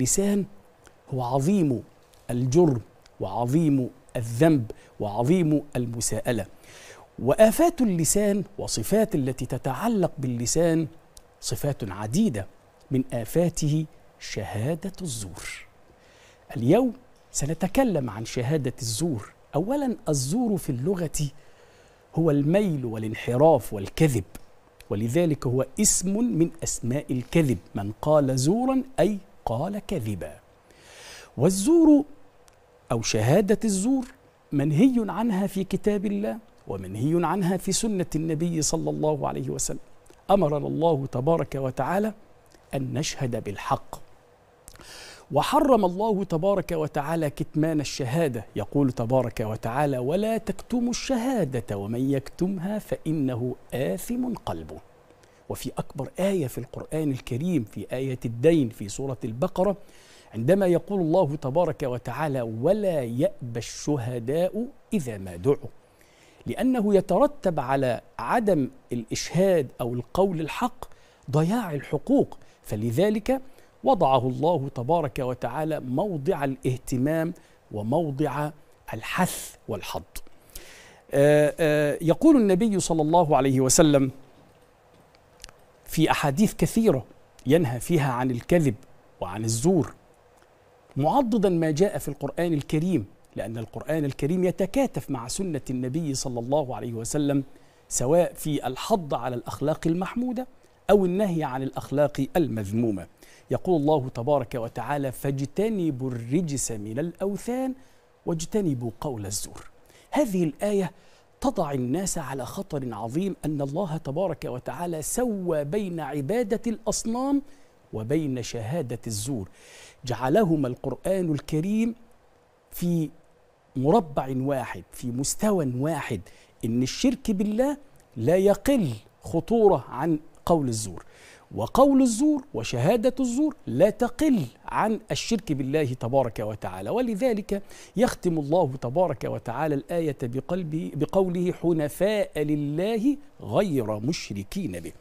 لسان هو عظيم الجرم وعظيم الذنب وعظيم المساءله وافات اللسان وصفات التي تتعلق باللسان صفات عديده من افاته شهاده الزور اليوم سنتكلم عن شهاده الزور اولا الزور في اللغه هو الميل والانحراف والكذب ولذلك هو اسم من اسماء الكذب من قال زورا اي قال كذبا والزور أو شهادة الزور منهي عنها في كتاب الله ومنهي عنها في سنة النبي صلى الله عليه وسلم أمرنا الله تبارك وتعالى أن نشهد بالحق وحرم الله تبارك وتعالى كتمان الشهادة يقول تبارك وتعالى ولا تكتموا الشهادة ومن يكتمها فإنه آثم قلبه وفي أكبر آية في القرآن الكريم في آية الدين في سورة البقرة عندما يقول الله تبارك وتعالى ولا يأبى الشهداء إذا ما دعوا لأنه يترتب على عدم الإشهاد أو القول الحق ضياع الحقوق فلذلك وضعه الله تبارك وتعالى موضع الاهتمام وموضع الحث والحض آه، آه، يقول النبي صلى الله عليه وسلم في أحاديث كثيرة ينهى فيها عن الكذب وعن الزور معضدا ما جاء في القرآن الكريم لأن القرآن الكريم يتكاتف مع سنة النبي صلى الله عليه وسلم سواء في الحض على الأخلاق المحمودة أو النهي عن الأخلاق المذمومة يقول الله تبارك وتعالى فاجتنبوا الرجس من الأوثان واجتنبوا قول الزور هذه الآية تضع الناس على خطر عظيم أن الله تبارك وتعالى سوى بين عبادة الأصنام وبين شهادة الزور جعلهما القرآن الكريم في مربع واحد في مستوى واحد إن الشرك بالله لا يقل خطورة عن قول الزور وقول الزور وشهادة الزور لا تقل عن الشرك بالله تبارك وتعالى ولذلك يختم الله تبارك وتعالى الآية بقلبه بقوله حنفاء لله غير مشركين به